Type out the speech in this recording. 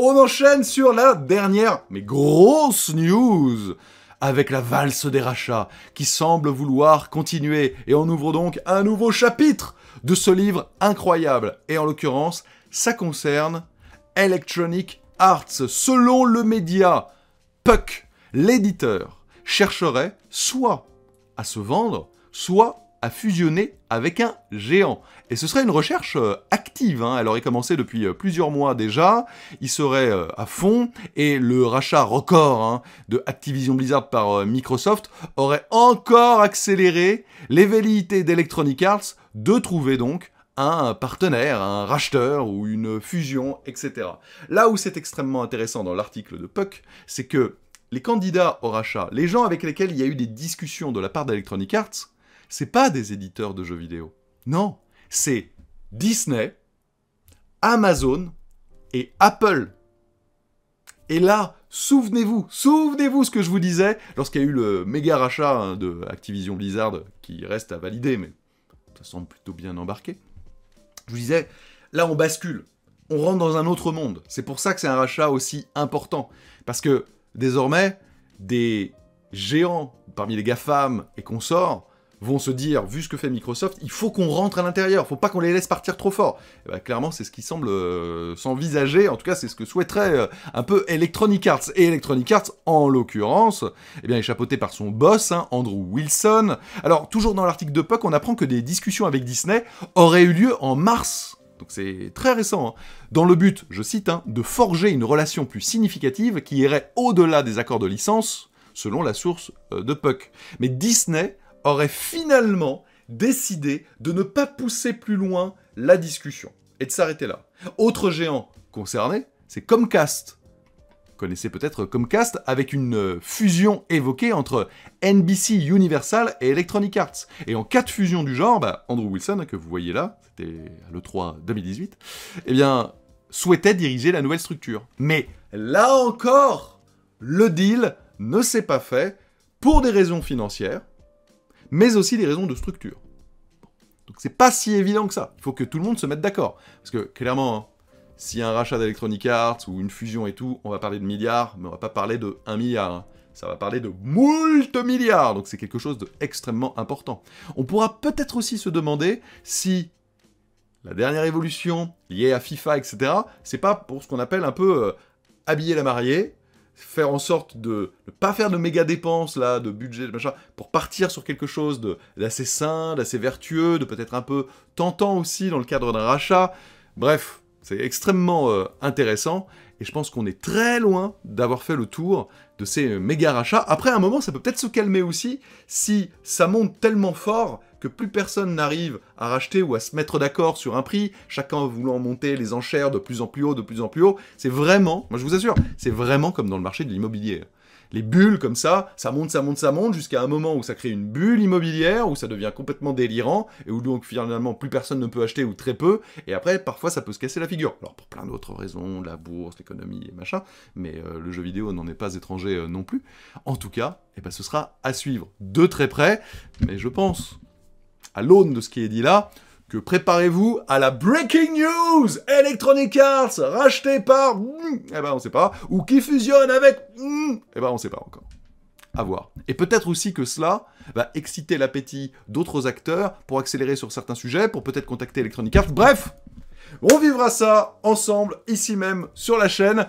On enchaîne sur la dernière, mais grosse news avec la valse des rachats, qui semble vouloir continuer, et on ouvre donc un nouveau chapitre de ce livre incroyable, et en l'occurrence, ça concerne Electronic Arts. Selon le média Puck, l'éditeur chercherait soit à se vendre, soit à fusionner avec un géant. Et ce serait une recherche euh, active, hein. elle aurait commencé depuis euh, plusieurs mois déjà, il serait euh, à fond, et le rachat record hein, de Activision Blizzard par Microsoft aurait encore accéléré les velléités d'Electronic Arts de trouver donc un partenaire, un racheteur ou une fusion, etc. Là où c'est extrêmement intéressant dans l'article de Puck, c'est que les candidats au rachat, les gens avec lesquels il y a eu des discussions de la part d'Electronic Arts, c'est pas des éditeurs de jeux vidéo. Non, c'est Disney, Amazon et Apple. Et là, souvenez-vous, souvenez-vous ce que je vous disais lorsqu'il y a eu le méga rachat hein, de Activision Blizzard qui reste à valider, mais ça semble plutôt bien embarqué. Je vous disais, là on bascule, on rentre dans un autre monde. C'est pour ça que c'est un rachat aussi important. Parce que désormais, des géants parmi les GAFAM et consorts vont se dire, vu ce que fait Microsoft, il faut qu'on rentre à l'intérieur, faut pas qu'on les laisse partir trop fort. Eh ben, clairement, c'est ce qui semble euh, s'envisager, en tout cas, c'est ce que souhaiterait euh, un peu Electronic Arts. Et Electronic Arts, en l'occurrence, eh bien, est chapeauté par son boss, hein, Andrew Wilson. Alors, toujours dans l'article de Puck, on apprend que des discussions avec Disney auraient eu lieu en mars donc c'est très récent, hein. dans le but, je cite, hein, de forger une relation plus significative qui irait au-delà des accords de licence, selon la source euh, de Puck. Mais Disney aurait finalement décidé de ne pas pousser plus loin la discussion et de s'arrêter là. Autre géant concerné, c'est Comcast. Vous connaissez peut-être Comcast avec une euh, fusion évoquée entre NBC Universal et Electronic Arts. Et en cas de fusion du genre, bah, Andrew Wilson, que vous voyez là, c'était l'E3 2018, eh bien, souhaitait diriger la nouvelle structure. Mais là encore, le deal ne s'est pas fait pour des raisons financières, mais aussi des raisons de structure. Donc c'est pas si évident que ça. Il faut que tout le monde se mette d'accord. Parce que clairement, hein, si un rachat d'Electronic Arts ou une fusion et tout, on va parler de milliards, mais on va pas parler de 1 milliard. Hein. Ça va parler de moult milliards, donc c'est quelque chose d'extrêmement important. On pourra peut-être aussi se demander si la dernière évolution liée à FIFA, etc., c'est pas pour ce qu'on appelle un peu euh, habiller la mariée, faire en sorte de ne pas faire de méga dépenses là, de budget, machin, pour partir sur quelque chose d'assez sain, d'assez vertueux, de peut-être un peu tentant aussi dans le cadre d'un rachat. Bref, c'est extrêmement euh, intéressant et je pense qu'on est très loin d'avoir fait le tour de ces euh, méga rachats. Après, un moment, ça peut peut-être se calmer aussi si ça monte tellement fort que plus personne n'arrive à racheter ou à se mettre d'accord sur un prix, chacun voulant monter les enchères de plus en plus haut, de plus en plus haut. C'est vraiment, moi je vous assure, c'est vraiment comme dans le marché de l'immobilier. Les bulles comme ça, ça monte, ça monte, ça monte, jusqu'à un moment où ça crée une bulle immobilière, où ça devient complètement délirant, et où donc finalement plus personne ne peut acheter ou très peu, et après parfois ça peut se casser la figure. Alors pour plein d'autres raisons, la bourse, l'économie et machin, mais euh, le jeu vidéo n'en est pas étranger euh, non plus. En tout cas, et eh ben, ce sera à suivre de très près, mais je pense à l'aune de ce qui est dit là, que préparez-vous à la breaking news Electronic Arts racheté par hmm, eh ben on sait pas ou qui fusionne avec hmm, eh ben on sait pas encore. À voir. Et peut-être aussi que cela va exciter l'appétit d'autres acteurs pour accélérer sur certains sujets, pour peut-être contacter Electronic Arts. Bref, on vivra ça ensemble ici même sur la chaîne.